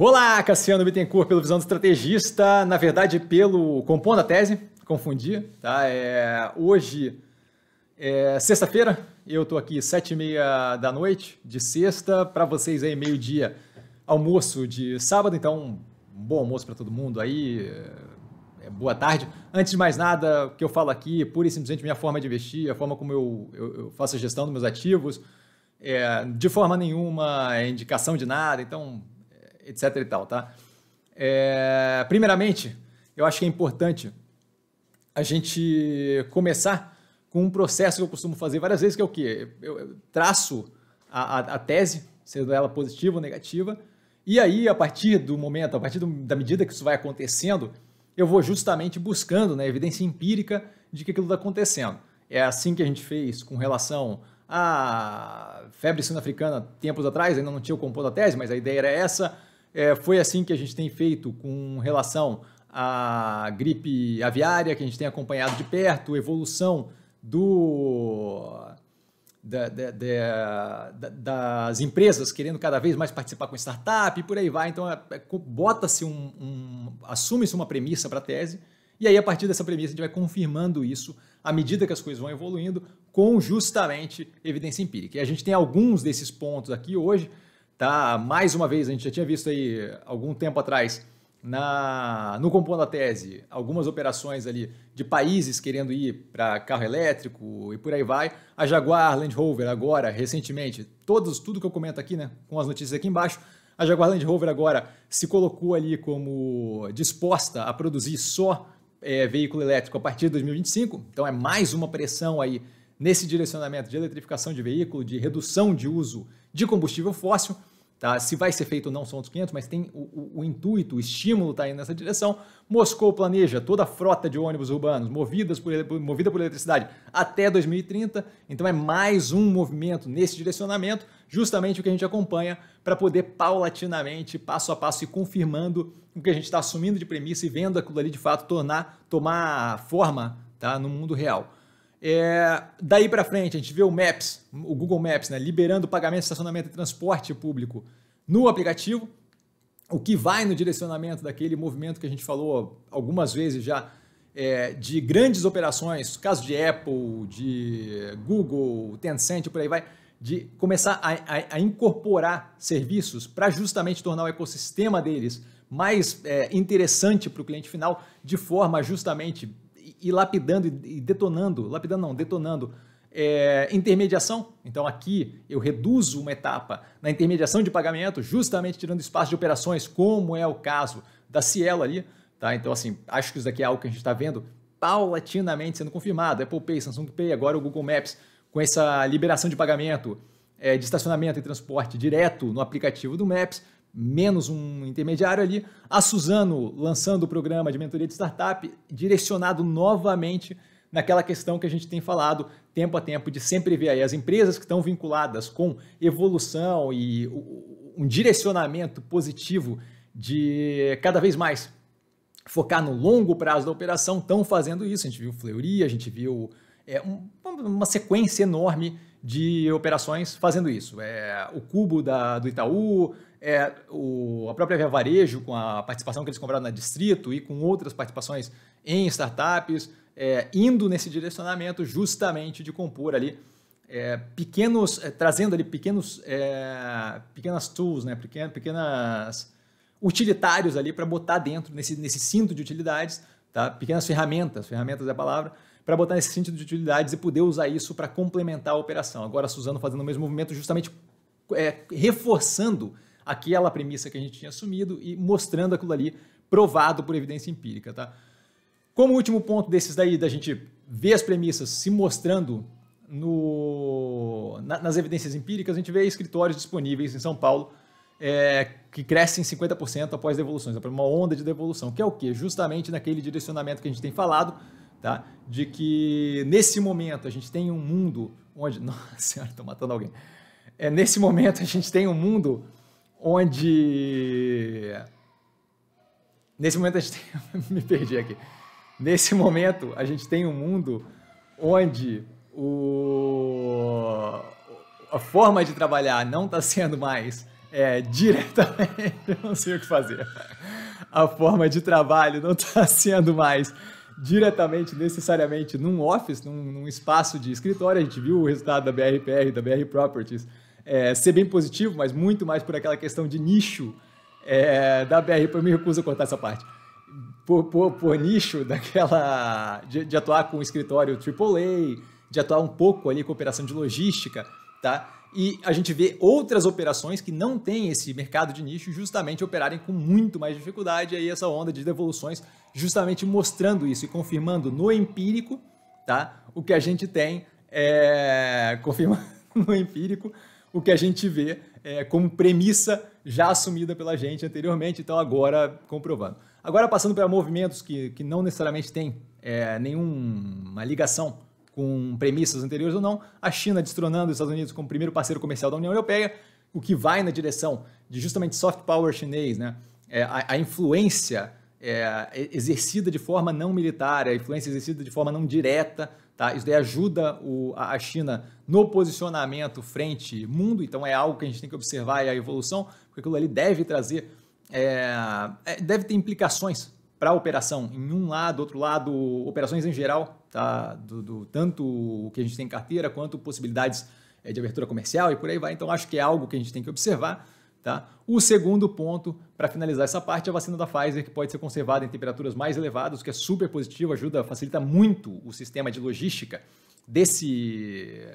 Olá, Cassiano Bittencourt, pelo Visão do Estrategista, na verdade, pelo Compondo a Tese, confundi, tá? É, hoje é sexta-feira, eu tô aqui sete e meia da noite de sexta, para vocês aí meio-dia, almoço de sábado, então um bom almoço para todo mundo aí, é, é, boa tarde. Antes de mais nada, o que eu falo aqui, pura e simplesmente minha forma de investir, a forma como eu, eu, eu faço a gestão dos meus ativos, é, de forma nenhuma é indicação de nada, então etc e tal, tá? É, primeiramente, eu acho que é importante a gente começar com um processo que eu costumo fazer várias vezes, que é o quê? Eu traço a, a, a tese, sendo ela positiva ou negativa, e aí, a partir do momento, a partir do, da medida que isso vai acontecendo, eu vou justamente buscando né, evidência empírica de que aquilo está acontecendo. É assim que a gente fez com relação à febre sino africana tempos atrás, ainda não tinha o compor da tese, mas a ideia era essa. É, foi assim que a gente tem feito com relação à gripe aviária, que a gente tem acompanhado de perto, evolução do da, da, da, das empresas querendo cada vez mais participar com startup e por aí vai. Então, é, é, bota-se um, um assume-se uma premissa para a tese, e aí a partir dessa premissa a gente vai confirmando isso à medida que as coisas vão evoluindo com justamente evidência empírica. E a gente tem alguns desses pontos aqui hoje tá? Mais uma vez, a gente já tinha visto aí algum tempo atrás na no compondo a tese algumas operações ali de países querendo ir para carro elétrico e por aí vai. A Jaguar Land Rover agora recentemente, todos tudo que eu comento aqui, né, com as notícias aqui embaixo, a Jaguar Land Rover agora se colocou ali como disposta a produzir só é, veículo elétrico a partir de 2025. Então é mais uma pressão aí nesse direcionamento de eletrificação de veículo, de redução de uso de combustível fóssil. Tá? Se vai ser feito ou não são outros 500, mas tem o, o, o intuito, o estímulo está indo nessa direção. Moscou planeja toda a frota de ônibus urbanos movidas por, movida por eletricidade até 2030. Então é mais um movimento nesse direcionamento, justamente o que a gente acompanha para poder paulatinamente, passo a passo, ir confirmando o que a gente está assumindo de premissa e vendo aquilo ali de fato tornar, tomar forma tá? no mundo real. É, daí para frente, a gente vê o Maps, o Google Maps, né, liberando pagamento, estacionamento e transporte público no aplicativo, o que vai no direcionamento daquele movimento que a gente falou algumas vezes já, é, de grandes operações, caso de Apple, de Google, Tencent, por aí vai, de começar a, a, a incorporar serviços para justamente tornar o ecossistema deles mais é, interessante para o cliente final, de forma justamente e lapidando e detonando, lapidando não, detonando é, intermediação. Então aqui eu reduzo uma etapa na intermediação de pagamento, justamente tirando espaço de operações, como é o caso da Cielo ali. Tá? Então assim, acho que isso daqui é algo que a gente está vendo paulatinamente sendo confirmado. Apple Pay, Samsung Pay, agora o Google Maps com essa liberação de pagamento é, de estacionamento e transporte direto no aplicativo do Maps menos um intermediário ali, a Suzano lançando o programa de mentoria de startup, direcionado novamente naquela questão que a gente tem falado tempo a tempo de sempre ver aí as empresas que estão vinculadas com evolução e um direcionamento positivo de cada vez mais focar no longo prazo da operação, estão fazendo isso. A gente viu Fleury, a gente viu é, um, uma sequência enorme de operações fazendo isso. É, o Cubo da, do Itaú, é, o, a própria Via Varejo, com a participação que eles compraram na Distrito e com outras participações em startups, é, indo nesse direcionamento justamente de compor ali é, pequenos, é, trazendo ali pequenos, é, pequenas tools, né, pequenas, pequenas utilitários ali para botar dentro nesse, nesse cinto de utilidades, tá, pequenas ferramentas, ferramentas é a palavra, para botar nesse cinto de utilidades e poder usar isso para complementar a operação. Agora a Suzano fazendo o mesmo movimento justamente é, reforçando aquela premissa que a gente tinha assumido e mostrando aquilo ali provado por evidência empírica, tá? Como último ponto desses daí, da gente ver as premissas se mostrando no, na, nas evidências empíricas, a gente vê escritórios disponíveis em São Paulo é, que crescem 50% após devoluções, é uma onda de devolução, que é o quê? Justamente naquele direcionamento que a gente tem falado, tá? de que nesse momento a gente tem um mundo onde... Nossa senhora, estou matando alguém. É, nesse momento a gente tem um mundo onde. Nesse momento a gente tem. Me perdi aqui. Nesse momento a gente tem um mundo onde o... a forma de trabalhar não está sendo mais é, diretamente. Eu não sei o que fazer. A forma de trabalho não está sendo mais diretamente, necessariamente, num office, num, num, espaço de escritório. A gente viu o resultado da BRPR, da BR Properties, é, ser bem positivo, mas muito mais por aquela questão de nicho é, da BR. Eu me recuso a cortar essa parte. Por, por, por nicho daquela. De, de, atuar com o escritório AAA, de atuar um pouco ali com operação de logística, tá? E a gente vê outras operações que não têm esse mercado de nicho justamente operarem com muito mais dificuldade, aí essa onda de devoluções justamente mostrando isso e confirmando no empírico, tá? O que a gente tem é, confirmando no empírico o que a gente vê é, como premissa já assumida pela gente anteriormente, então agora comprovando. Agora passando para movimentos que, que não necessariamente têm é, nenhuma ligação com premissas anteriores ou não, a China destronando os Estados Unidos como primeiro parceiro comercial da União Europeia, o que vai na direção de justamente soft power chinês, né? É, a, a influência é, é, exercida de forma não militar, a influência exercida de forma não direta. Tá? Isso daí ajuda o, a China no posicionamento frente mundo, então é algo que a gente tem que observar é a evolução, porque aquilo ali deve trazer, é, é deve ter implicações para a operação, em um lado, outro lado, operações em geral, tá? do, do tanto o que a gente tem em carteira, quanto possibilidades de abertura comercial e por aí vai. Então acho que é algo que a gente tem que observar Tá? O segundo ponto, para finalizar essa parte, é a vacina da Pfizer, que pode ser conservada em temperaturas mais elevadas, o que é super positivo, ajuda, facilita muito o sistema de logística desse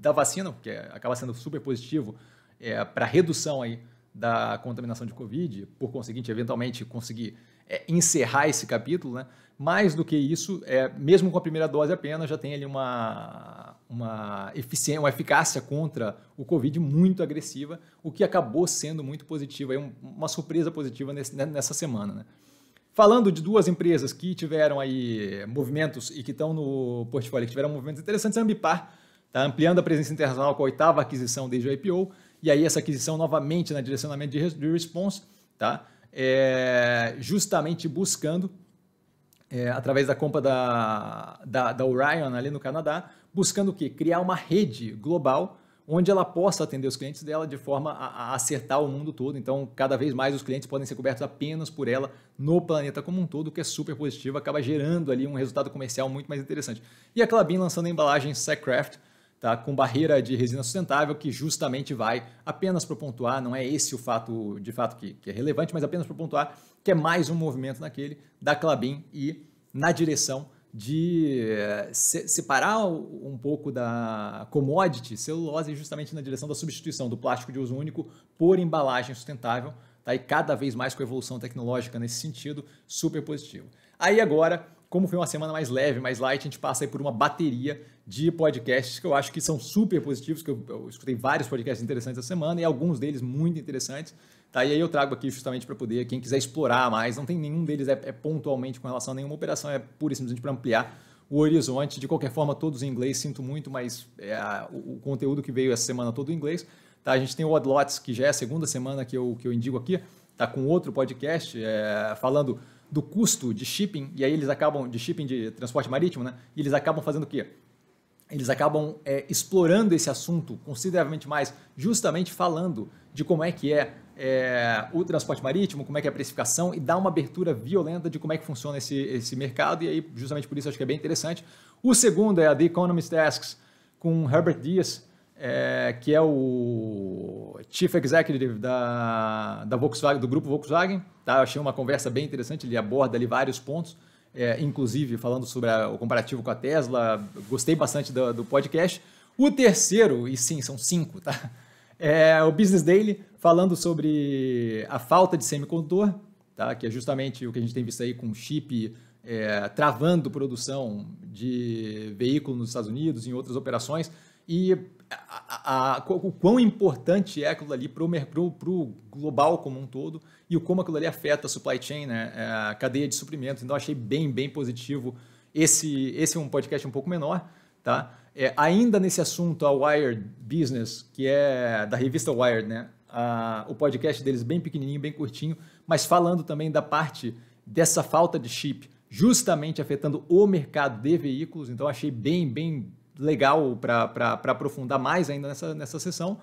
da vacina, que é, acaba sendo super positivo é, para redução aí da contaminação de Covid, por conseguinte, eventualmente conseguir é, encerrar esse capítulo, né? Mais do que isso, é, mesmo com a primeira dose apenas, já tem ali uma, uma eficiência, uma eficácia contra o Covid muito agressiva, o que acabou sendo muito positivo, aí uma surpresa positiva nesse, né, nessa semana. Né? Falando de duas empresas que tiveram aí movimentos e que estão no portfólio, que tiveram movimentos interessantes, a Ambipar está ampliando a presença internacional com a oitava aquisição desde o IPO, e aí essa aquisição novamente na né, direcionamento de, de response, tá? É, justamente buscando, é, através da compra da, da, da Orion ali no Canadá, buscando o quê? Criar uma rede global onde ela possa atender os clientes dela de forma a, acertar o mundo todo. Então, cada vez mais os clientes podem ser cobertos apenas por ela no planeta como um todo, o que é super positivo, acaba gerando ali um resultado comercial muito mais interessante. E a Clabin lançando a embalagem Secraft, tá, com barreira de resina sustentável, que justamente vai apenas para pontuar, não é esse o fato de fato que, que é relevante, mas apenas para pontuar que é mais um movimento naquele da Clabin e na direção de eh, separar um pouco da commodity celulose justamente na direção da substituição do plástico de uso único por embalagem sustentável, tá? e cada vez mais com a evolução tecnológica nesse sentido, super positivo. Aí agora como foi uma semana mais leve, mais light, a gente passa aí por uma bateria de podcasts que eu acho que são super positivos, que eu, eu escutei vários podcasts interessantes essa semana e alguns deles muito interessantes. Tá? E aí eu trago aqui justamente para poder, quem quiser explorar mais, não tem nenhum deles é, é pontualmente com relação a nenhuma operação, é pura e simplesmente para ampliar o horizonte. De qualquer forma, todos em inglês, sinto muito, mas é a, o, o, conteúdo que veio essa semana todo em inglês. Tá? A gente tem o Odd Lots, que já é a segunda semana que eu, que eu indico aqui está com outro podcast é, falando do custo de shipping, e aí eles acabam, de shipping de transporte marítimo, né? E eles acabam fazendo o quê? Eles acabam é, explorando esse assunto consideravelmente mais, justamente falando de como é que é, é, o transporte marítimo, como é que é a precificação, e dá uma abertura violenta de como é que funciona esse, esse mercado, e aí justamente por isso acho que é bem interessante. O segundo é a The Economist Asks, com Herbert Dias, é, que é o Chief Executive da, da Volkswagen, do grupo Volkswagen. Tá? Eu achei uma conversa bem interessante, ele aborda ali vários pontos, é, inclusive falando sobre a, o comparativo com a Tesla. Gostei bastante do, do, podcast. O terceiro, e sim, são cinco, tá? É o Business Daily falando sobre a falta de semicondutor, tá? que é justamente o que a gente tem visto aí com chip é, travando produção de veículos nos Estados Unidos, em outras operações e a, a, a, o quão importante é aquilo ali para o global como um todo e o como aquilo ali afeta a supply chain, né? É, a cadeia de suprimentos. Então, achei bem, bem positivo. Esse, esse é um podcast um pouco menor, tá? É, ainda nesse assunto, a Wired Business, que é da revista Wired, né? A, o podcast deles bem pequenininho, bem curtinho, mas falando também da parte dessa falta de chip justamente afetando o mercado de veículos. Então, achei bem, bem legal para aprofundar mais ainda nessa, nessa sessão.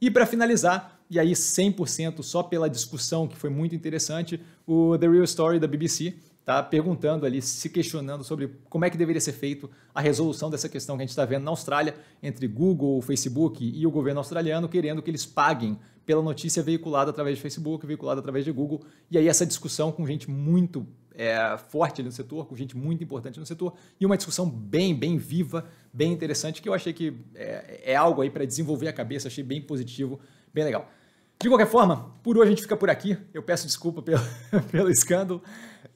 E para finalizar, e aí 100% só pela discussão que foi muito interessante, o The Real Story da BBC tá perguntando ali, se questionando sobre como é que deveria ser feito a resolução dessa questão que a gente está vendo na Austrália entre Google, Facebook e o governo australiano querendo que eles paguem pela notícia veiculada através de Facebook, veiculada através de Google. E aí essa discussão com gente muito é, forte no setor, com gente muito importante no setor, e uma discussão bem, bem viva, bem interessante, que eu achei que é, é algo aí para desenvolver a cabeça, achei bem positivo, bem legal. De qualquer forma, por hoje a gente fica por aqui. Eu peço desculpa pelo, pelo escândalo.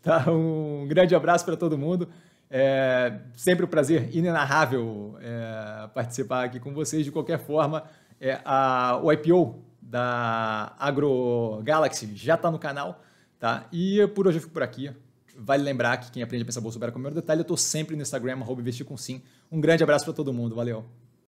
Tá? Um grande abraço para todo mundo. É sempre um prazer inenarrável é, participar aqui com vocês. De qualquer forma, é, a, o IPO da Agro Galaxy já está no canal. Tá? E por hoje eu fico por aqui. Vale lembrar que quem aprende a pensar bolsa supera é com o meu detalhe. Eu estou sempre no Instagram, arroba investir com sim. Um grande abraço para todo mundo. Valeu.